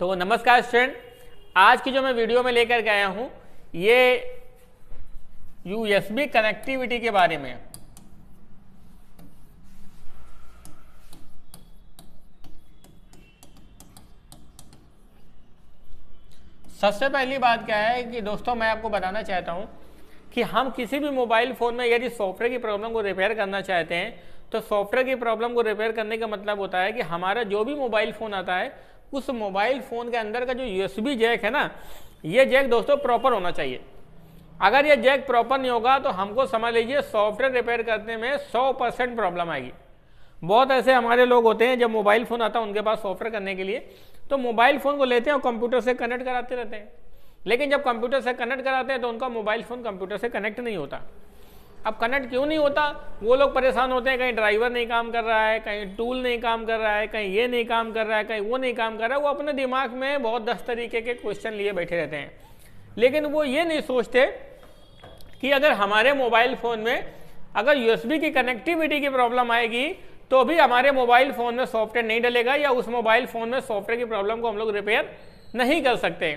तो नमस्कार स्टूडेंट आज की जो मैं वीडियो में लेकर गया हूं ये यूएसबी कनेक्टिविटी के बारे में सबसे पहली बात क्या है कि दोस्तों मैं आपको बताना चाहता हूं कि हम किसी भी मोबाइल फ़ोन में यदि सॉफ्टवेयर की प्रॉब्लम को रिपेयर करना चाहते हैं तो सॉफ्टवेयर की प्रॉब्लम को रिपेयर करने का मतलब होता है कि हमारा जो भी मोबाइल फ़ोन आता है उस मोबाइल फ़ोन के अंदर का जो यूएसबी जैक है ना ये जैक दोस्तों प्रॉपर होना चाहिए अगर ये जैक प्रॉपर नहीं होगा तो हमको समझ लीजिए सॉफ्टवेयर रिपेयर करने में 100 परसेंट प्रॉब्लम आएगी बहुत ऐसे हमारे लोग होते हैं जब मोबाइल फ़ोन आता है उनके पास सॉफ्टवेयर करने के लिए तो मोबाइल फ़ोन को लेते हैं और कंप्यूटर से कनेक्ट कराते रहते हैं लेकिन जब कंप्यूटर से कनेक्ट कराते हैं तो उनका मोबाइल फ़ोन कंप्यूटर से कनेक्ट नहीं होता अब कनेक्ट क्यों नहीं होता वो लोग परेशान होते हैं कहीं ड्राइवर नहीं काम कर रहा है कहीं टूल नहीं काम कर रहा है कहीं ये नहीं काम कर रहा है कहीं वो नहीं काम कर रहा है वो अपने दिमाग में बहुत दस तरीके के क्वेश्चन लिए बैठे रहते हैं लेकिन वो ये नहीं सोचते कि अगर हमारे मोबाइल फ़ोन में अगर यूएसबी की कनेक्टिविटी की प्रॉब्लम आएगी तो भी हमारे मोबाइल फ़ोन में सॉफ्टवेयर नहीं डलेगा या उस मोबाइल फ़ोन में सॉफ्टवेयर की प्रॉब्लम को हम लोग रिपेयर नहीं कर सकते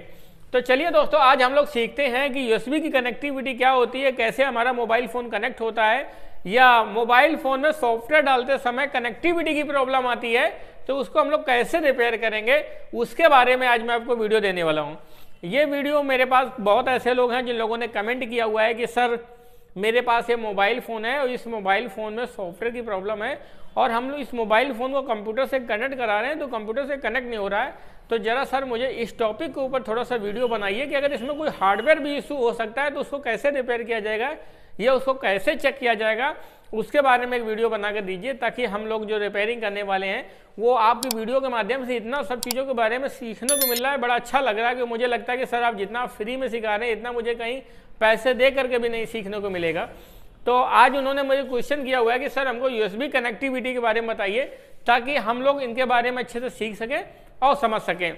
तो चलिए दोस्तों आज हम लोग सीखते हैं कि यूएसबी की कनेक्टिविटी क्या होती है कैसे हमारा मोबाइल फ़ोन कनेक्ट होता है या मोबाइल फ़ोन में सॉफ्टवेयर डालते समय कनेक्टिविटी की प्रॉब्लम आती है तो उसको हम लोग कैसे रिपेयर करेंगे उसके बारे में आज मैं आपको वीडियो देने वाला हूँ ये वीडियो मेरे पास बहुत ऐसे लोग हैं जिन लोगों ने कमेंट किया हुआ है कि सर मेरे पास ये मोबाइल फ़ोन है और इस मोबाइल फ़ोन में सॉफ्टवेयर की प्रॉब्लम है और हम लोग इस मोबाइल फ़ोन को कंप्यूटर से कनेक्ट करा रहे हैं तो कंप्यूटर से कनेक्ट नहीं हो रहा है तो जरा सर मुझे इस टॉपिक के ऊपर थोड़ा सा वीडियो बनाइए कि अगर इसमें कोई हार्डवेयर भी इशू हो सकता है तो उसको कैसे रिपेयर किया जाएगा या उसको कैसे चेक किया जाएगा उसके बारे में एक वीडियो बना कर दीजिए ताकि हम लोग जो रिपेयरिंग करने वाले हैं वो आपकी वीडियो के माध्यम से इतना सब चीज़ों के बारे में सीखने को मिल रहा है बड़ा अच्छा लग रहा है कि मुझे लगता है कि सर आप जितना फ्री में सिखा रहे हैं इतना मुझे कहीं पैसे दे करके भी नहीं सीखने को मिलेगा तो आज उन्होंने मुझे क्वेश्चन किया हुआ है कि सर हमको यूएसबी कनेक्टिविटी के बारे में बताइए ताकि हम लोग इनके बारे में अच्छे से सीख सकें और समझ सकें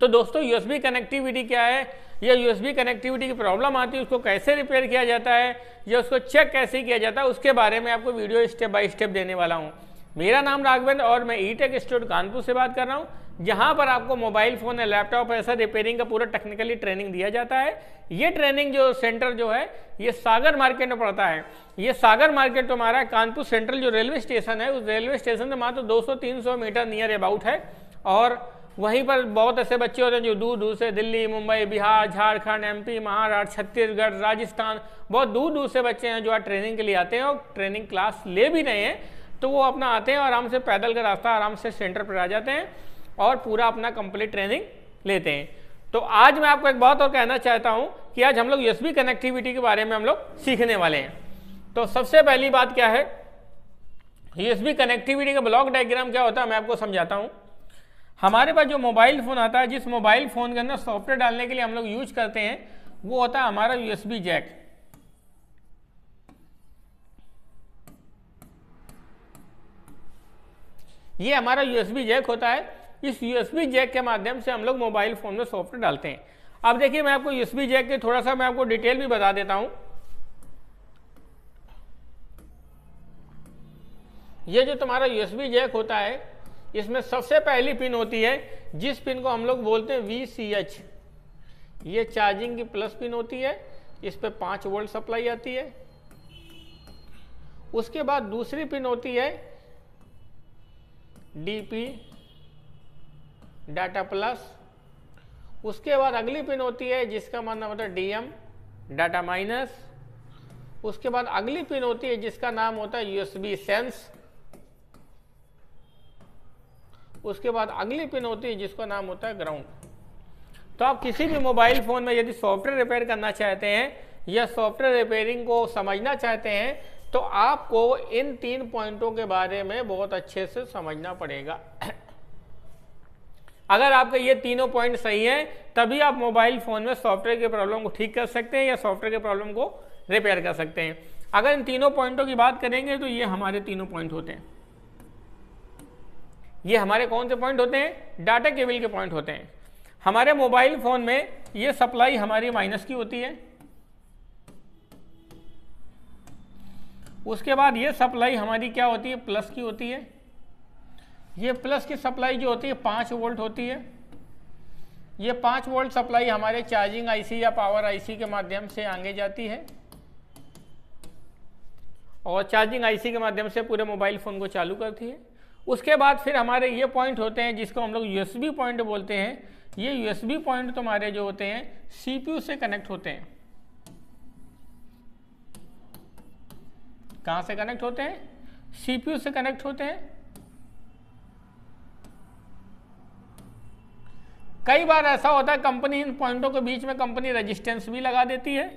तो दोस्तों यूएसबी कनेक्टिविटी क्या है या यूएसबी कनेक्टिविटी की प्रॉब्लम आती है उसको कैसे रिपेयर किया जाता है या उसको चेक कैसे किया जाता है उसके बारे में आपको वीडियो स्टेप बाय स्टेप देने वाला हूँ मेरा नाम राघवेंद्र और मैं ई टेक स्टोर कानपुर से बात कर रहा हूँ जहाँ पर आपको मोबाइल फ़ोन या लैपटॉप ऐसा रिपेयरिंग का पूरा टेक्निकली ट्रेनिंग दिया जाता है ये ट्रेनिंग जो सेंटर जो है ये सागर मार्केट में पड़ता है ये सागर मार्केट तो हमारा कानपुर सेंट्रल जो रेलवे स्टेशन है उस रेलवे स्टेशन से मात्र 200-300 मीटर नियर अबाउट है और वहीं पर बहुत ऐसे बच्चे होते हैं जो दूर दूर से दिल्ली मुंबई बिहार झारखंड एमपी महाराष्ट्र छत्तीसगढ़ राजस्थान बहुत दूर दूर से बच्चे हैं जो आज ट्रेनिंग के लिए आते हैं और ट्रेनिंग क्लास ले भी नहीं है तो वो अपना आते हैं और आराम से पैदल का रास्ता आराम से सेंटर पर आ जाते हैं और पूरा अपना कंप्लीट ट्रेनिंग लेते हैं तो आज मैं आपको एक बात और कहना चाहता हूँ कि आज हम लोग यस कनेक्टिविटी के बारे में हम लोग सीखने वाले हैं तो सबसे पहली बात क्या है यूएसबी कनेक्टिविटी का ब्लॉक डायग्राम क्या होता है मैं आपको समझाता हूँ हमारे पास जो मोबाइल फ़ोन आता है जिस मोबाइल फ़ोन के अंदर सॉफ्टवेयर डालने के लिए हम लोग यूज करते हैं वो होता है हमारा यूएसबी जैक ये हमारा यूएसबी जैक होता है इस यूएसबी जैक के माध्यम से हम लोग मोबाइल फ़ोन में सॉफ्टवेयर डालते हैं अब देखिए मैं आपको यूएसबी जैक के थोड़ा सा मैं आपको डिटेल भी बता देता हूँ ये जो तुम्हारा यूएसबी जैक होता है इसमें सबसे पहली पिन होती है जिस पिन को हम लोग बोलते हैं वी सी एच ये चार्जिंग की प्लस पिन होती है इस पर पाँच वोल्ट सप्लाई आती है उसके बाद दूसरी पिन होती है डीपी डाटा प्लस उसके बाद अगली पिन होती है जिसका मतलब होता है डीएम डाटा माइनस उसके बाद अगली पिन होती है जिसका नाम होता है यूएसबी सेंस उसके बाद अगली पिन होती है जिसका नाम होता है ग्राउंड तो आप किसी भी मोबाइल फ़ोन में यदि सॉफ्टवेयर रिपेयर करना चाहते हैं या सॉफ्टवेयर रिपेयरिंग को समझना चाहते हैं तो आपको इन तीन पॉइंटों के बारे में बहुत अच्छे से समझना पड़ेगा अगर आपके ये तीनों पॉइंट सही हैं तभी आप मोबाइल फ़ोन में सॉफ्टवेयर के प्रॉब्लम को ठीक कर सकते हैं या सॉफ्टवेयर के प्रॉब्लम को रिपेयर कर सकते हैं अगर इन तीनों पॉइंटों की बात करेंगे तो ये हमारे तीनों पॉइंट होते हैं ये हमारे कौन से पॉइंट होते हैं डाटा केबल के पॉइंट होते हैं हमारे मोबाइल फ़ोन में ये सप्लाई हमारी माइनस की होती है उसके बाद ये सप्लाई हमारी क्या होती है प्लस की होती है ये प्लस की सप्लाई जो होती है पाँच वोल्ट होती है ये पाँच वोल्ट सप्लाई हमारे चार्जिंग आईसी या पावर आईसी के माध्यम से आगे जाती है और चार्जिंग आईसी के माध्यम से पूरे मोबाइल फ़ोन को चालू करती है उसके बाद फिर हमारे ये पॉइंट होते हैं जिसको हम लोग यूएसबी पॉइंट बोलते हैं ये यूएसबी पॉइंट तुम्हारे जो होते हैं सीपीयू से कनेक्ट होते हैं कहाँ से कनेक्ट होते हैं सीपीयू से कनेक्ट होते हैं कई बार ऐसा होता है कंपनी इन पॉइंटों के बीच में कंपनी रेजिस्टेंस भी लगा देती है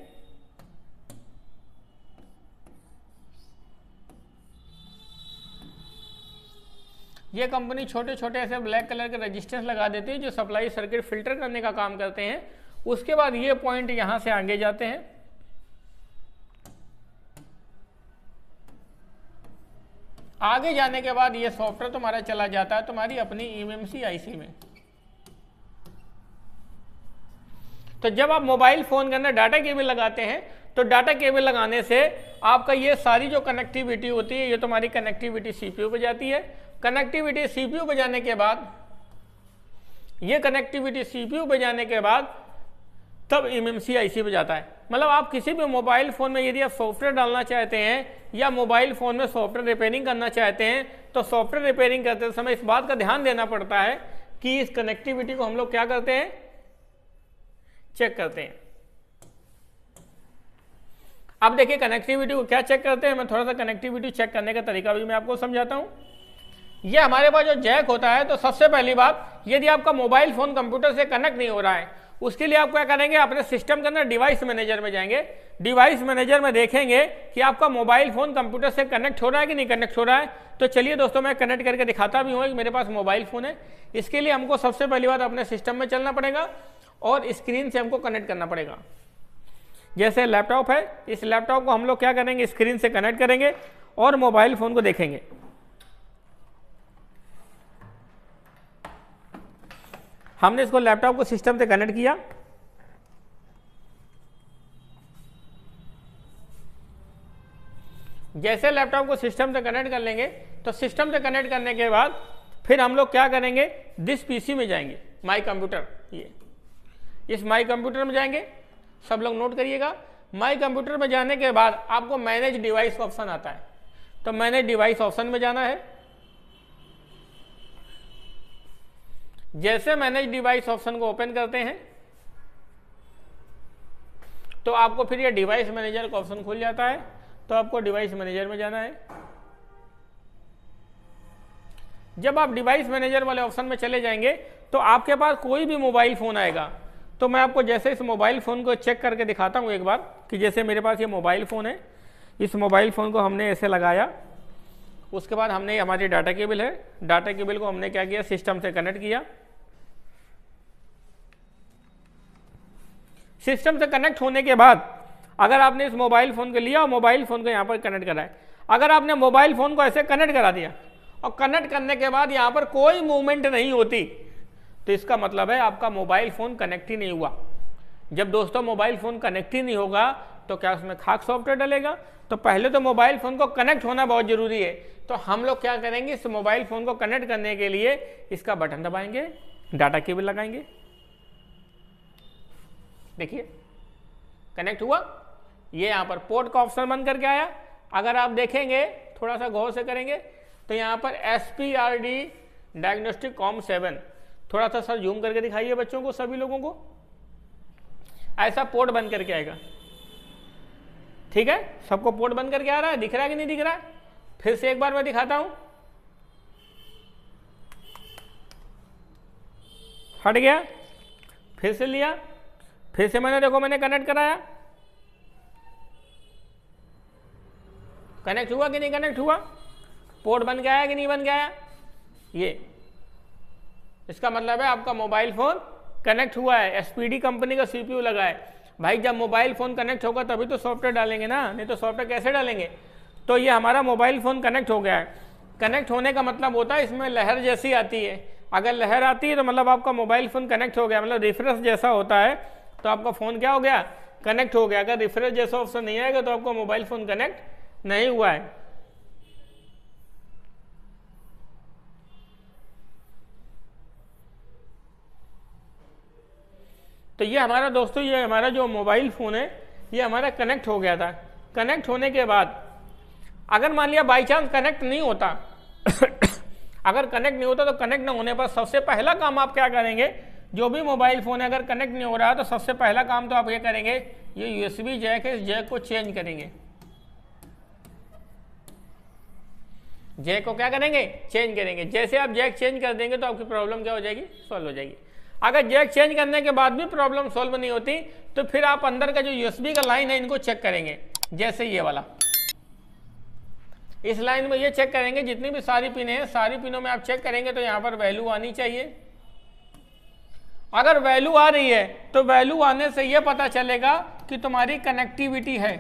ये कंपनी छोटे छोटे ऐसे ब्लैक कलर के रजिस्टेंस लगा देती है जो सप्लाई सर्किट फिल्टर करने का काम करते हैं उसके बाद ये पॉइंट यहाँ से आगे जाते हैं आगे जाने के बाद ये सॉफ्टवेयर तुम्हारा चला जाता है तुम्हारी अपनी ईएमसी e आईसी में तो जब आप मोबाइल फोन के अंदर डाटा केबल लगाते हैं तो डाटा केबल लगाने से आपका ये सारी जो कनेक्टिविटी होती है ये तुम्हारी कनेक्टिविटी सीपीयू पे जाती है कनेक्टिविटी सीपीयू पे जाने के बाद ये कनेक्टिविटी सीपीयू पे जाने के बाद तब एमएमसी आईसी पे जाता है मतलब आप किसी भी मोबाइल फ़ोन में यदि आप सॉफ्टवेयर डालना चाहते हैं या मोबाइल फ़ोन में सॉफ्टवेयर रिपेयरिंग करना चाहते हैं तो सॉफ्टवेयर रिपेयरिंग करते समय इस बात का ध्यान देना पड़ता है कि इस कनेक्टिविटी को हम लोग क्या करते हैं चेक करते हैं आप देखिए कनेक्टिविटी को क्या चेक करते हैं मैं थोड़ा सा कनेक्टिविटी चेक करने का तरीका भी मैं आपको समझाता हूँ ये हमारे पास जो जैक होता है तो सबसे पहली बात यदि आपका मोबाइल फ़ोन कंप्यूटर से कनेक्ट नहीं हो रहा है उसके लिए आप क्या करेंगे अपने सिस्टम के अंदर डिवाइस मैनेजर में जाएंगे डिवाइस मैनेजर में देखेंगे कि आपका मोबाइल फ़ोन कंप्यूटर से कनेक्ट हो रहा है कि नहीं कनेक्ट हो रहा है तो चलिए दोस्तों मैं कनेक्ट करके दिखाता भी हूँ कि मेरे पास मोबाइल फ़ोन है इसके लिए हमको सबसे पहली बात अपने सिस्टम में चलना पड़ेगा और स्क्रीन से हमको कनेक्ट करना पड़ेगा जैसे लैपटॉप है इस लैपटॉप को हम लोग क्या करेंगे स्क्रीन से कनेक्ट करेंगे और मोबाइल फ़ोन को देखेंगे हमने इसको लैपटॉप को सिस्टम से कनेक्ट किया जैसे लैपटॉप को सिस्टम से कनेक्ट कर लेंगे तो सिस्टम से कनेक्ट करने के बाद फिर हम लोग क्या करेंगे दिस पीसी में जाएंगे माई कंप्यूटर ये इस माई कंप्यूटर में जाएंगे सब लोग नोट करिएगा माई कंप्यूटर में जाने के बाद आपको मैनेज डिवाइस ऑप्शन आता है तो मैनेज डिवाइस ऑप्शन में जाना है जैसे मैनेज डिवाइस ऑप्शन को ओपन करते हैं तो आपको फिर ये डिवाइस मैनेजर का ऑप्शन खुल जाता है तो आपको डिवाइस मैनेजर में जाना है जब आप डिवाइस मैनेजर वाले ऑप्शन में चले जाएंगे तो आपके पास कोई भी मोबाइल फ़ोन आएगा तो मैं आपको जैसे इस मोबाइल फ़ोन को चेक करके दिखाता हूँ एक बार कि जैसे मेरे पास ये मोबाइल फ़ोन है इस मोबाइल फ़ोन को हमने ऐसे लगाया उसके बाद हमने हमारी डाटा केबल है डाटा केबल को हमने क्या किया सिस्टम से कनेक्ट किया सिस्टम से कनेक्ट होने के बाद अगर आपने इस मोबाइल फ़ोन को लिया और मोबाइल फ़ोन को यहाँ पर कनेक्ट कराए अगर आपने मोबाइल फ़ोन को ऐसे कनेक्ट करा दिया और कनेक्ट करने के बाद यहाँ पर कोई मूवमेंट नहीं होती तो इसका मतलब है आपका मोबाइल फ़ोन कनेक्ट ही नहीं हुआ जब दोस्तों मोबाइल फ़ोन कनेक्ट ही नहीं होगा तो क्या उसमें खाक सॉफ्टवेयर डलेगा तो पहले तो मोबाइल फ़ोन को कनेक्ट होना बहुत ज़रूरी है तो हम लोग क्या करेंगे इस मोबाइल फ़ोन को कनेक्ट करने के लिए इसका बटन दबाएंगे डाटा केबल लगाएंगे देखिए कनेक्ट हुआ ये यहाँ पर पोर्ट का ऑप्शन बन करके आया अगर आप देखेंगे थोड़ा सा गौर से करेंगे तो यहाँ पर S P R D diagnostic COM seven थोड़ा सा सर जूम करके दिखाइए बच्चों को सभी लोगों को ऐसा पोर्ट बन करके आएगा ठीक है सबको पोर्ट बंद करके आ रहा है दिख रहा है कि नहीं दिख रहा है फिर से एक बार मैं दिखाता हूं हट गया फिर से लिया फिर से मैंने देखो मैंने कनेक्ट कराया कनेक्ट हुआ कि नहीं कनेक्ट हुआ पोर्ट बन गया है कि नहीं बन गया है ये इसका मतलब है आपका मोबाइल फ़ोन कनेक्ट हुआ है एसपीडी कंपनी का सीपीयू लगा है भाई जब मोबाइल फ़ोन कनेक्ट होगा तभी तो सॉफ्टवेयर डालेंगे ना नहीं तो सॉफ्टवेयर कैसे डालेंगे तो ये हमारा मोबाइल फ़ोन कनेक्ट हो गया है कनेक्ट होने का मतलब होता है इसमें लहर जैसी आती है अगर लहर आती है तो मतलब आपका मोबाइल फ़ोन कनेक्ट हो गया मतलब रिफ्रेश जैसा होता है तो आपका फ़ोन क्या हो गया कनेक्ट हो गया अगर रिफ्रेज जैसा ऑप्शन नहीं आएगा तो आपका मोबाइल फ़ोन कनेक्ट नहीं हुआ है तो ये हमारा दोस्तों ये हमारा जो मोबाइल फ़ोन है ये हमारा कनेक्ट हो गया था कनेक्ट होने के बाद अगर मान लिया बाई चांस कनेक्ट नहीं होता अगर कनेक्ट नहीं होता तो कनेक्ट ना होने पर सबसे पहला काम आप क्या करेंगे जो भी मोबाइल फ़ोन है अगर कनेक्ट नहीं हो रहा है तो सबसे पहला काम तो आप ये करेंगे ये यूएसबी जैक है इस जैक को चेंज करेंगे जैक को क्या करेंगे चेंज करेंगे जैसे आप जैक चेंज कर देंगे तो आपकी प्रॉब्लम क्या हो जाएगी सॉल्व हो जाएगी अगर जैक चेंज करने के बाद भी प्रॉब्लम सॉल्व नहीं होती तो फिर आप अंदर का जो यूएसबी का लाइन है इनको चेक करेंगे जैसे ये वाला इस लाइन में ये चेक करेंगे जितनी भी सारी पिन है सारी पिनों में आप चेक करेंगे तो यहाँ पर वैल्यू आनी चाहिए अगर वैल्यू आ रही है तो वैल्यू आने से यह पता चलेगा कि तुम्हारी कनेक्टिविटी है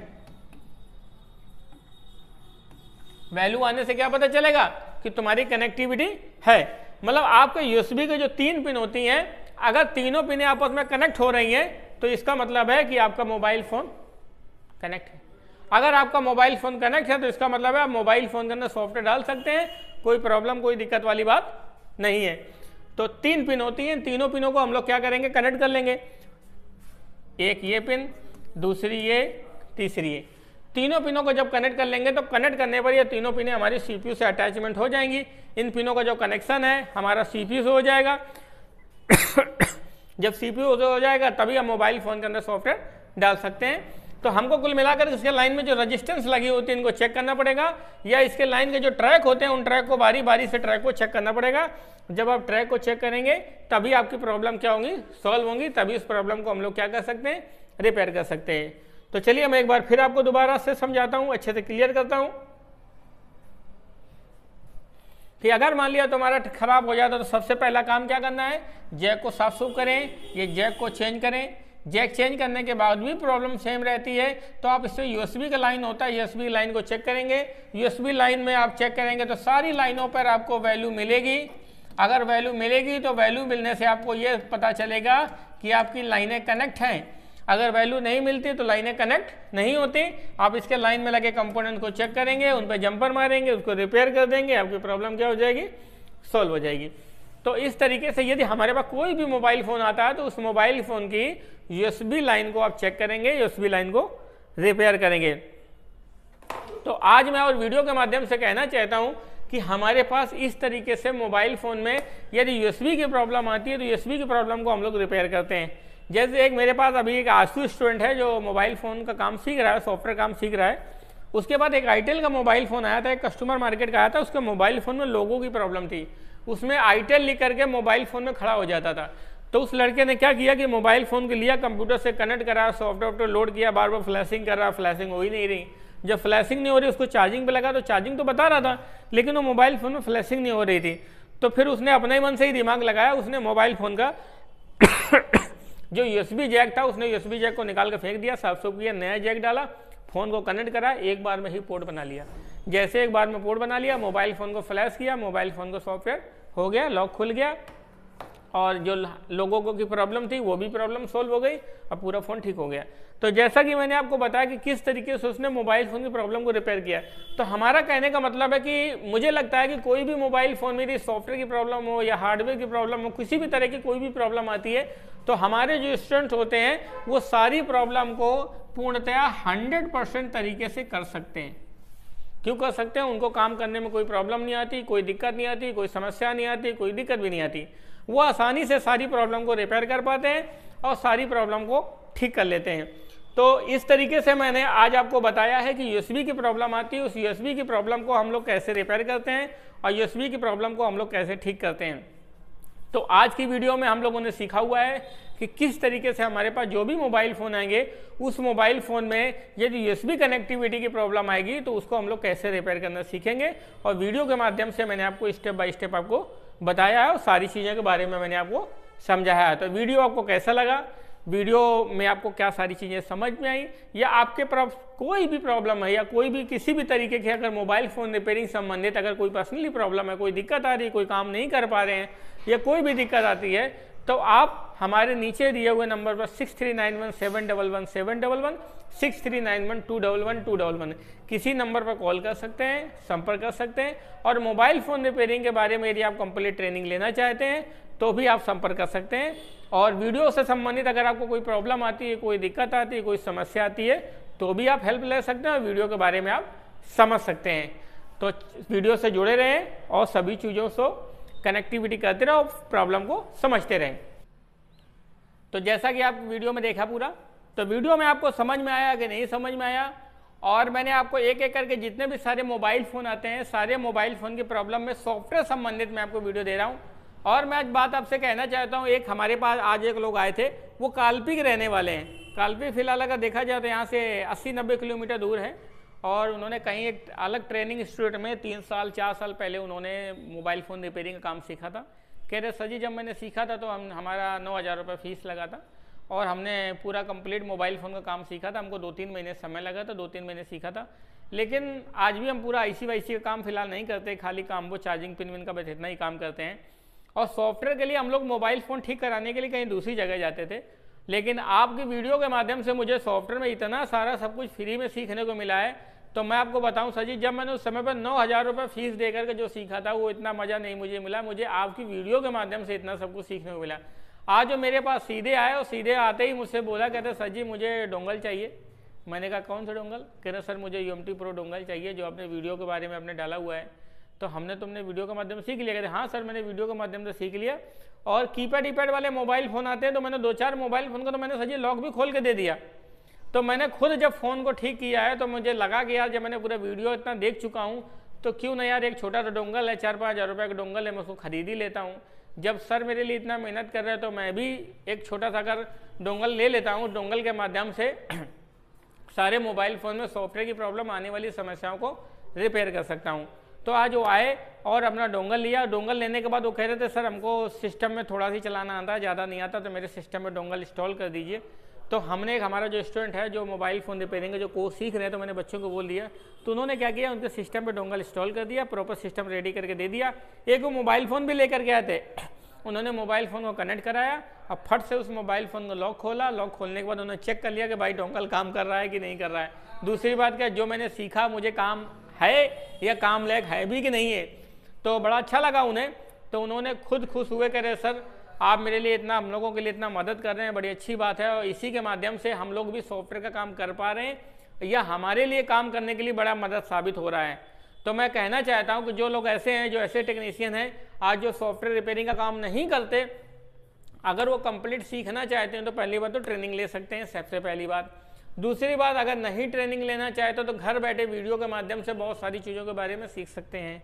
वैल्यू आने से क्या पता चलेगा कि तुम्हारी कनेक्टिविटी है मतलब आपके यूएसबी के जो तीन पिन होती हैं अगर तीनों पिनें आपस में कनेक्ट हो रही हैं तो इसका मतलब है कि आपका मोबाइल फ़ोन कनेक्ट है अगर आपका मोबाइल फ़ोन कनेक्ट है तो इसका मतलब है आप मोबाइल फ़ोन के अंदर सॉफ्टवेयर डाल सकते हैं कोई प्रॉब्लम कोई दिक्कत वाली बात नहीं है तो तीन पिन होती हैं तीनों पिनों को हम लोग क्या करेंगे कनेक्ट कर लेंगे एक ये पिन दूसरी ये तीसरी ये तीनों पिनों को जब कनेक्ट कर लेंगे तो कनेक्ट करने पर ये तीनों पिनें हमारी सीपीयू से अटैचमेंट हो जाएंगी इन पिनों का जो कनेक्शन है हमारा सीपीयू से हो जाएगा जब सीपीयू से हो जाएगा तभी हम मोबाइल फ़ोन के अंदर सॉफ्टवेयर डाल सकते हैं तो हमको कुल मिलाकर इसके लाइन में जो रजिस्टेंस लगी होती है इनको चेक करना पड़ेगा या इसके लाइन के जो ट्रैक होते हैं उन ट्रैक को बारी बारी से ट्रैक को चेक करना पड़ेगा जब आप ट्रैक को चेक करेंगे तभी आपकी प्रॉब्लम क्या होंगी सॉल्व होंगी तभी उस प्रॉब्लम को हम लोग क्या कर सकते हैं रिपेयर कर सकते हैं तो चलिए मैं एक बार फिर आपको दोबारा से समझाता हूँ अच्छे से क्लियर करता हूँ कि अगर मान लिया तुम्हारा खराब हो जाता तो सबसे पहला काम क्या करना है जैक को साफ सूफ करें ये जैक को चेंज करें जैक चेंज करने के बाद भी प्रॉब्लम सेम रहती है तो आप इससे यूएसबी का लाइन होता है यूएसबी लाइन को चेक करेंगे यूएसबी लाइन में आप चेक करेंगे तो सारी लाइनों पर आपको वैल्यू मिलेगी अगर वैल्यू मिलेगी तो वैल्यू मिलने से आपको ये पता चलेगा कि आपकी लाइनें कनेक्ट हैं अगर वैल्यू नहीं मिलती तो लाइनें कनेक्ट नहीं होती आप इसके लाइन में लगे कंपोनेंट को चेक करेंगे उन पर जंपर मारेंगे उसको रिपेयर कर देंगे आपकी प्रॉब्लम क्या हो जाएगी सॉल्व हो जाएगी तो इस तरीके से यदि हमारे पास कोई भी मोबाइल फ़ोन आता है तो उस मोबाइल फ़ोन की यूएसबी लाइन को आप चेक करेंगे यूएसबी लाइन को रिपेयर करेंगे तो आज मैं और वीडियो के माध्यम से कहना चाहता हूं कि हमारे पास इस तरीके से मोबाइल फ़ोन में यदि यूएसबी की प्रॉब्लम आती है तो यूएसबी की प्रॉब्लम को हम लोग रिपेयर करते हैं जैसे एक मेरे पास अभी एक आसू स्टूडेंट है जो मोबाइल फ़ोन का काम सीख रहा है सॉफ्टवेयर काम सीख रहा है उसके बाद एक आईटेल का मोबाइल फ़ोन आया था एक कस्टमर मार्केट का आया था उसके मोबाइल फ़ोन में लोगों की प्रॉब्लम थी उसमें आईटेल लिख करके मोबाइल फ़ोन में खड़ा हो जाता था तो उस लड़के ने क्या किया कि मोबाइल फ़ोन को लिया कंप्यूटर से कनेक्ट करा सॉफ्टवेयर वॉफ्टवेयर लोड किया बार बार फ्लैशिंग कर रहा फ्लैशिंग हो ही नहीं रही जब फ्लैशिंग नहीं हो रही उसको चार्जिंग पे लगा तो चार्जिंग तो बता रहा था लेकिन वो मोबाइल फ़ोन में फ्लैशिंग नहीं हो रही थी तो फिर उसने अपने ही मन से ही दिमाग लगाया उसने मोबाइल फ़ोन का जो यूएसबी जैक था उसने यूएसबी जैक को निकाल कर फेंक दिया साफ सुफ किया नया जैक डाला फ़ोन को कनेक्ट करा एक बार में ही पोर्ट बना लिया जैसे एक बार में पोर्ट बना लिया मोबाइल फ़ोन को फ्लैश किया मोबाइल फ़ोन को सॉफ्टवेयर हो गया लॉक खुल गया और जो लोगों को की प्रॉब्लम थी वो भी प्रॉब्लम सॉल्व हो गई और पूरा फ़ोन ठीक हो गया तो जैसा कि मैंने आपको बताया कि किस तरीके से उसने मोबाइल फ़ोन की प्रॉब्लम को रिपेयर किया तो हमारा कहने का मतलब है कि मुझे लगता है कि कोई भी मोबाइल फ़ोन मेरी सॉफ्टवेयर की प्रॉब्लम हो या हार्डवेयर की प्रॉब्लम हो किसी भी तरह की कोई भी प्रॉब्लम आती है तो हमारे जो स्टूडेंट्स होते हैं वो सारी प्रॉब्लम को पूर्णतया हंड्रेड तरीके से कर सकते हैं क्यों कर सकते हैं उनको काम करने में कोई प्रॉब्लम नहीं आती कोई दिक्कत नहीं आती कोई समस्या नहीं आती कोई दिक्कत भी नहीं आती वो आसानी से सारी प्रॉब्लम को रिपेयर कर पाते हैं और सारी प्रॉब्लम को ठीक कर लेते हैं तो इस तरीके से मैंने आज आपको बताया है कि यू की प्रॉब्लम आती है उस यू की प्रॉब्लम को हम लोग कैसे रिपेयर करते हैं और यू की प्रॉब्लम को हम लोग कैसे ठीक करते हैं तो आज की वीडियो में हम लोगों ने सीखा हुआ है कि किस तरीके से हमारे पास जो भी मोबाइल फ़ोन आएंगे उस मोबाइल फ़ोन में यदि यूएसबी कनेक्टिविटी की प्रॉब्लम आएगी तो उसको हम लोग कैसे रिपेयर करना सीखेंगे और वीडियो के माध्यम से मैंने आपको स्टेप बाय स्टेप आपको बताया है और सारी चीज़ों के बारे में मैंने आपको समझाया है तो वीडियो आपको कैसा लगा वीडियो में आपको क्या सारी चीज़ें समझ में आई या आपके पास कोई भी प्रॉब्लम है या कोई भी किसी भी तरीके के अगर मोबाइल फ़ोन रिपेयरिंग संबंधित अगर कोई पर्सनली प्रॉब्लम है कोई दिक्कत आ रही है कोई काम नहीं कर पा रहे हैं या कोई भी दिक्कत आती है तो आप हमारे नीचे दिए हुए नंबर पर six three nine one seven double one seven double one six three nine one two double one two double one किसी नंबर पर कॉल कर सकते हैं संपर्क कर सकते हैं और मोबाइल फ़ोन रिपेयरिंग के बारे में यदि आप कंप्लीट ट्रेनिंग लेना चाहते हैं तो भी आप संपर्क कर सकते हैं और वीडियो से संबंधित अगर आपको कोई प्रॉब्लम आती है कोई दिक्कत आती है कोई समस्या आती है तो भी आप हेल्प ले सकते हैं और वीडियो के बारे में आप समझ सकते हैं तो वीडियो से जुड़े रहें और सभी चीज़ों से कनेक्टिविटी करते रहे और प्रॉब्लम को समझते रहे तो जैसा कि आप वीडियो में देखा पूरा तो वीडियो में आपको समझ में आया कि नहीं समझ में आया और मैंने आपको एक एक करके जितने भी सारे मोबाइल फ़ोन आते हैं सारे मोबाइल फ़ोन की प्रॉब्लम में सॉफ्टवेयर संबंधित मैं आपको वीडियो दे रहा हूँ और मैं आज बात आपसे कहना चाहता हूँ एक हमारे पास आज एक लोग आए थे वो काल्पिक रहने वाले हैं काल्पिक फिलहाल अगर देखा जाए तो यहाँ से अस्सी नब्बे किलोमीटर दूर है और उन्होंने कहीं एक अलग ट्रेनिंग इंस्टीट्यूट में तीन साल चार साल पहले उन्होंने मोबाइल फ़ोन रिपेयरिंग का काम सीखा था कह रहे सर जी जब मैंने सीखा था तो हम हमारा नौ हज़ार रुपये फ़ीस लगा था और हमने पूरा कंप्लीट मोबाइल फ़ोन का काम सीखा था हमको दो तीन महीने समय लगा था दो तीन महीने सीखा था लेकिन आज भी हम पूरा आई सी का काम फिलहाल नहीं करते खाली काम वो चार्जिंग पिन विन का बस इतना ही काम करते हैं और सॉफ्टवेयर के लिए हम लोग मोबाइल फ़ोन ठीक कराने के लिए कहीं दूसरी जगह जाते थे लेकिन आपकी वीडियो के माध्यम से मुझे सॉफ्टवेयर में इतना सारा सब कुछ फ्री में सीखने को मिला है तो मैं आपको बताऊं सर जी जब मैंने उस समय पर नौ हज़ार रुपये फीस दे करके जो सीखा था वो इतना मज़ा नहीं मुझे मिला मुझे आपकी वीडियो के माध्यम से इतना सब कुछ सीखने को मिला आज जो मेरे पास सीधे आए और सीधे आते ही मुझसे बोला कहते सर जी मुझे डोंगल चाहिए मैंने कहा कौन सा डोंगल कह रहे सर मुझे टी प्रो डोंगल चाहिए जो आपने वीडियो के बारे में आपने डाला हुआ है तो हमने तुमने वीडियो के माध्यम से सीख लिया कहते हाँ सर मैंने वीडियो के माध्यम से सीख लिया और कीपैड ईपैड वाले मोबाइल फ़ोन आते हैं तो मैंने दो चार मोबाइल फ़ोन को तो मैंने सजी लॉक भी खोल के दे दिया तो मैंने खुद जब फ़ोन को ठीक किया है तो मुझे लगा कि यार जब मैंने पूरा वीडियो इतना देख चुका हूँ तो क्यों ना यार एक छोटा सा डोंगल है चार पाँच हज़ार रुपये का डोंगल है मैं उसको खरीद ही लेता हूँ जब सर मेरे लिए इतना मेहनत कर रहे हैं तो मैं भी एक छोटा सा अगर डोंगल ले लेता हूँ डोंगल के माध्यम से सारे मोबाइल फ़ोन में सॉफ्टवेयर की प्रॉब्लम आने वाली समस्याओं को रिपेयर कर सकता हूँ तो आज वो आए और अपना डोंगल लिया डोंगल लेने के बाद वो कह रहे थे सर हमको सिस्टम में थोड़ा सी चलाना आता है ज़्यादा नहीं आता तो मेरे सिस्टम में डोंगल इंस्टॉल कर दीजिए तो हमने एक हमारा जो स्टूडेंट है जो मोबाइल फ़ोन रिपेयरिंग का जो कोर्स सीख रहे हैं तो मैंने बच्चों को बोल दिया तो उन्होंने क्या किया उनके सिस्टम पर डोंगल इंस्टॉल कर दिया प्रॉपर सिस्टम रेडी करके दे दिया एक वो मोबाइल फ़ोन भी लेकर गए थे उन्होंने मोबाइल फ़ोन को कनेक्ट कराया और फट से उस मोबाइल फ़ोन को लॉक खोला लॉक खोलने के बाद उन्होंने चेक कर लिया कि भाई डोंगल काम कर रहा है कि नहीं कर रहा है दूसरी बात क्या जो मैंने सीखा मुझे काम है या काम लायक है भी कि नहीं है तो बड़ा अच्छा लगा उन्हें तो उन्होंने खुद खुश हुए कह रहे सर आप मेरे लिए इतना हम लोगों के लिए इतना मदद कर रहे हैं बड़ी अच्छी बात है और इसी के माध्यम से हम लोग भी सॉफ्टवेयर का काम कर पा रहे हैं या हमारे लिए काम करने के लिए बड़ा मदद साबित हो रहा है तो मैं कहना चाहता हूँ कि जो लोग ऐसे हैं जो ऐसे टेक्नीशियन हैं आज जो सॉफ्टवेयर रिपेयरिंग का काम नहीं करते अगर वो कंप्लीट सीखना चाहते हैं तो पहली बात तो ट्रेनिंग ले सकते हैं सबसे पहली बात दूसरी बात अगर नहीं ट्रेनिंग लेना चाहते तो, तो घर बैठे वीडियो के माध्यम से बहुत सारी चीज़ों के बारे में सीख सकते हैं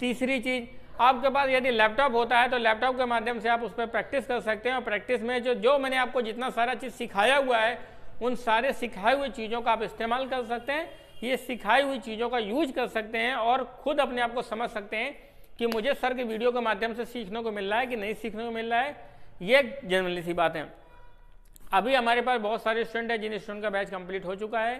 तीसरी चीज़ आपके पास यदि लैपटॉप होता है तो लैपटॉप के माध्यम से आप उस पर प्रैक्टिस कर सकते हैं और प्रैक्टिस में जो जो मैंने आपको जितना सारा चीज़ सिखाया हुआ है उन सारे सिखाए हुए चीज़ों का आप इस्तेमाल कर सकते हैं ये सिखाई हुई चीज़ों का यूज कर सकते हैं और खुद अपने आप को समझ सकते हैं कि मुझे सर के वीडियो के माध्यम से सीखने को मिल रहा है कि नहीं सीखने को मिल रहा है ये जनरली सी बात है अभी हमारे पास बहुत सारे स्टूडेंट हैं जिन स्टूडेंट का बैच कंप्लीट हो चुका है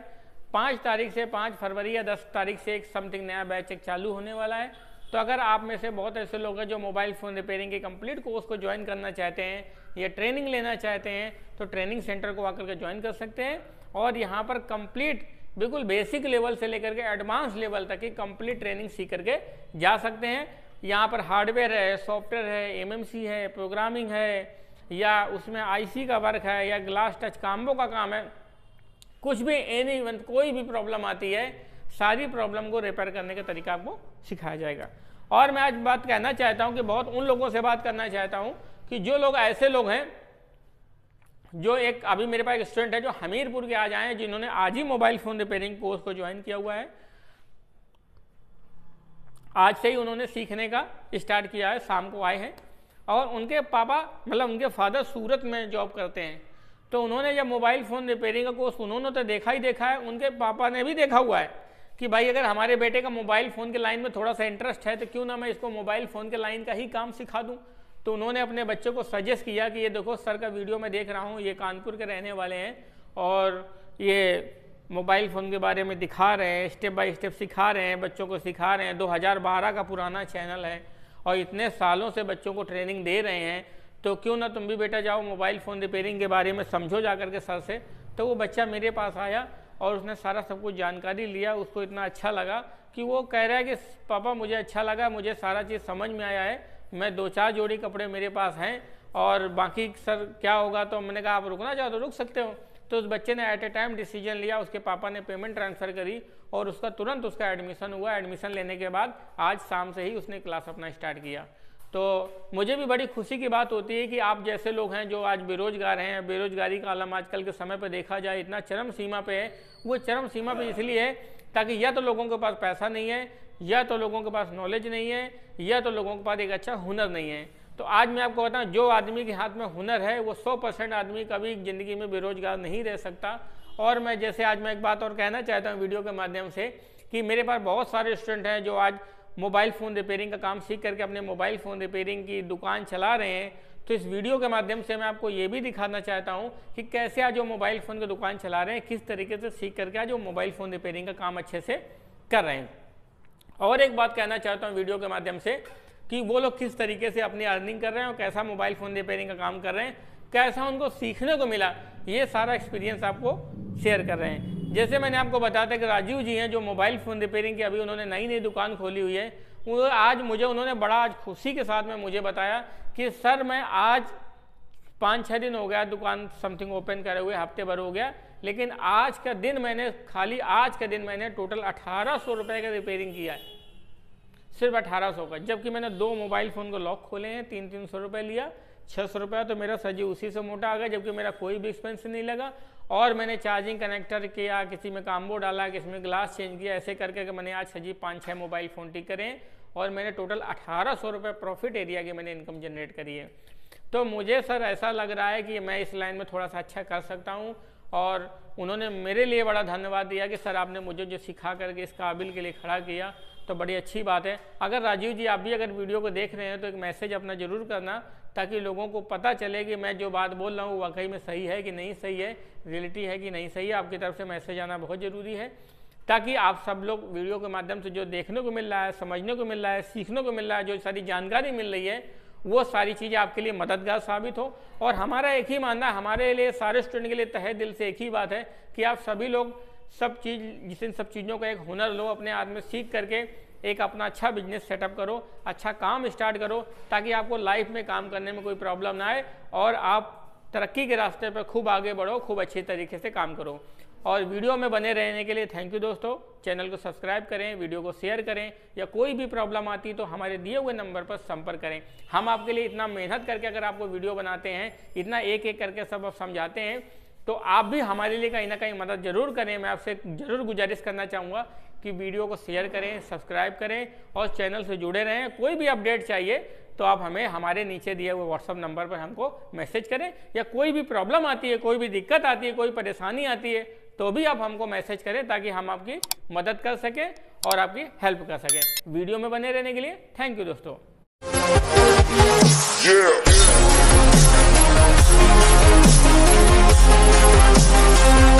पाँच तारीख से पाँच फरवरी या दस तारीख से एक समथिंग नया बैच एक चालू होने वाला है तो अगर आप में से बहुत ऐसे लोग हैं जो मोबाइल फ़ोन रिपेयरिंग के कंप्लीट कोर्स को ज्वाइन करना चाहते हैं या ट्रेनिंग लेना चाहते हैं तो ट्रेनिंग सेंटर को आकर के ज्वाइन कर सकते हैं और यहाँ पर कंप्लीट बिल्कुल बेसिक लेवल से लेकर के एडवांस लेवल तक की कंप्लीट ट्रेनिंग सीख करके जा सकते हैं यहाँ पर हार्डवेयर है सॉफ्टवेयर है एम है प्रोग्रामिंग है या उसमें आईसी का वर्क है या ग्लास टच काम्बो का काम है कुछ भी एनी वन कोई भी प्रॉब्लम आती है सारी प्रॉब्लम को रिपेयर करने का तरीका आपको सिखाया जाएगा और मैं आज बात कहना चाहता हूँ कि बहुत उन लोगों से बात करना चाहता हूँ कि जो लोग ऐसे लोग हैं जो एक अभी मेरे पास एक स्टूडेंट है जो हमीरपुर के आज आए हैं जिन्होंने आज ही मोबाइल फ़ोन रिपेयरिंग कोर्स को ज्वाइन किया हुआ है आज से ही उन्होंने सीखने का स्टार्ट किया है शाम को आए हैं और उनके पापा मतलब उनके फादर सूरत में जॉब करते हैं तो उन्होंने जब मोबाइल फ़ोन रिपेयरिंग का कोर्स उन्होंने तो देखा ही देखा है उनके पापा ने भी देखा हुआ है कि भाई अगर हमारे बेटे का मोबाइल फ़ोन के लाइन में थोड़ा सा इंटरेस्ट है तो क्यों ना मैं इसको मोबाइल फ़ोन के लाइन का ही काम सिखा दूँ तो उन्होंने अपने बच्चों को सजेस्ट किया कि ये देखो सर का वीडियो मैं देख रहा हूँ ये कानपुर के रहने वाले हैं और ये मोबाइल फ़ोन के बारे में दिखा रहे हैं स्टेप बाय स्टेप सिखा रहे हैं बच्चों को सिखा रहे हैं 2012 का पुराना चैनल है और इतने सालों से बच्चों को ट्रेनिंग दे रहे हैं तो क्यों ना तुम भी बेटा जाओ मोबाइल फ़ोन रिपेयरिंग के बारे में समझो जा के सर से तो वो बच्चा मेरे पास आया और उसने सारा सब कुछ जानकारी लिया उसको इतना अच्छा लगा कि वो कह रहा है कि पापा मुझे अच्छा लगा मुझे सारा चीज़ समझ में आया है मैं दो चार जोड़ी कपड़े मेरे पास हैं और बाकी सर क्या होगा तो मैंने कहा आप रुकना चाहो तो रुक सकते हो तो उस बच्चे ने एट ए टाइम डिसीजन लिया उसके पापा ने पेमेंट ट्रांसफ़र करी और उसका तुरंत उसका एडमिशन हुआ एडमिशन लेने के बाद आज शाम से ही उसने क्लास अपना स्टार्ट किया तो मुझे भी बड़ी खुशी की बात होती है कि आप जैसे लोग हैं जो आज बेरोजगार हैं बेरोजगारी का आलम आजकल के समय पर देखा जाए इतना चरम सीमा पे है वो चरम सीमा पे इसलिए है ताकि या तो लोगों के पास पैसा नहीं है या तो लोगों के पास नॉलेज नहीं है या तो लोगों के पास एक अच्छा हुनर नहीं है तो आज मैं आपको बताऊं जो आदमी के हाथ में हुनर है वो सौ परसेंट आदमी कभी ज़िंदगी में बेरोजगार नहीं रह सकता और मैं जैसे आज मैं एक बात और कहना चाहता हूँ वीडियो के माध्यम से कि मेरे पास बहुत सारे स्टूडेंट हैं जो आज मोबाइल फ़ोन रिपेयरिंग का काम सीख करके अपने मोबाइल फ़ोन रिपेयरिंग की दुकान चला रहे हैं तो इस वीडियो के माध्यम से मैं आपको ये भी दिखाना चाहता हूँ कि कैसे आज वो मोबाइल फ़ोन की दुकान चला रहे हैं किस तरीके से सीख करके आज वो मोबाइल फ़ोन रिपेयरिंग का काम अच्छे से कर रहे हैं और एक बात कहना चाहता हूँ वीडियो के माध्यम से कि वो लोग किस तरीके से अपनी अर्निंग कर रहे हैं और कैसा मोबाइल फ़ोन रिपेयरिंग का काम कर रहे हैं कैसा उनको सीखने को मिला ये सारा एक्सपीरियंस आपको शेयर कर रहे हैं जैसे मैंने आपको बताया था कि राजीव जी हैं जो मोबाइल फ़ोन रिपेयरिंग की अभी उन्होंने नई नई दुकान खोली हुई है वो आज मुझे उन्होंने बड़ा आज खुशी के साथ में मुझे बताया कि सर मैं आज पाँच छः दिन हो गया दुकान समथिंग ओपन करे हुए हफ्ते भर हो गया लेकिन आज का दिन मैंने खाली आज का दिन मैंने टोटल अठारह सौ रुपये का रिपेयरिंग किया है सिर्फ अठारह सौ का जबकि मैंने दो मोबाइल फ़ोन को लॉक खोले हैं तीन तीन सौ रुपये लिया छः सौ रुपया तो मेरा सजी उसी से मोटा आ गया जबकि मेरा कोई भी एक्सपेंस नहीं लगा और मैंने चार्जिंग कनेक्टर किया किसी में काम्बो डाला किसी में ग्लास चेंज किया ऐसे करके कि मैंने आज सजी पाँच छः मोबाइल फ़ोन ठीक करें और मैंने टोटल अठारह सौ रुपये प्रॉफिट एरिया की मैंने इनकम जनरेट करी है तो मुझे सर ऐसा लग रहा है कि मैं इस लाइन में थोड़ा सा अच्छा कर सकता हूँ और उन्होंने मेरे लिए बड़ा धन्यवाद दिया कि सर आपने मुझे जो सिखा करके इस काबिल के लिए खड़ा किया तो बड़ी अच्छी बात है अगर राजीव जी आप भी अगर वीडियो को देख रहे हैं तो एक मैसेज अपना ज़रूर करना ताकि लोगों को पता चले कि मैं जो बात बोल रहा हूँ वाकई में सही है कि नहीं सही है रियलिटी है कि नहीं सही है आपकी तरफ से मैसेज आना बहुत ज़रूरी है ताकि आप सब लोग वीडियो के माध्यम से जो देखने को मिल रहा है समझने को मिल रहा है सीखने को मिल रहा है जो सारी जानकारी मिल रही है वो सारी चीज़ें आपके लिए मददगार साबित हो और हमारा एक ही मानना हमारे लिए सारे स्टूडेंट के लिए तहे दिल से एक ही बात है कि आप सभी लोग सब चीज़ जिस सब चीज़ों का एक हुनर लो अपने आप में सीख करके एक अपना अच्छा बिजनेस सेटअप करो अच्छा काम स्टार्ट करो ताकि आपको लाइफ में काम करने में कोई प्रॉब्लम ना आए और आप तरक्की के रास्ते पर खूब आगे बढ़ो खूब अच्छे तरीके से काम करो और वीडियो में बने रहने के लिए थैंक यू दोस्तों चैनल को सब्सक्राइब करें वीडियो को शेयर करें या कोई भी प्रॉब्लम आती तो हमारे दिए हुए नंबर पर संपर्क करें हम आपके लिए इतना मेहनत करके अगर आपको वीडियो बनाते हैं इतना एक एक करके सब आप समझाते हैं तो आप भी हमारे लिए कहीं ना कहीं मदद जरूर करें मैं आपसे ज़रूर गुजारिश करना चाहूँगा कि वीडियो को शेयर करें सब्सक्राइब करें और चैनल से जुड़े रहें कोई भी अपडेट चाहिए तो आप हमें हमारे नीचे दिए हुए व्हाट्सअप नंबर पर हमको मैसेज करें या कोई भी प्रॉब्लम आती है कोई भी दिक्कत आती है कोई परेशानी आती है तो भी आप हमको मैसेज करें ताकि हम आपकी मदद कर सकें और आपकी हेल्प कर सकें वीडियो में बने रहने के लिए थैंक यू दोस्तों yeah.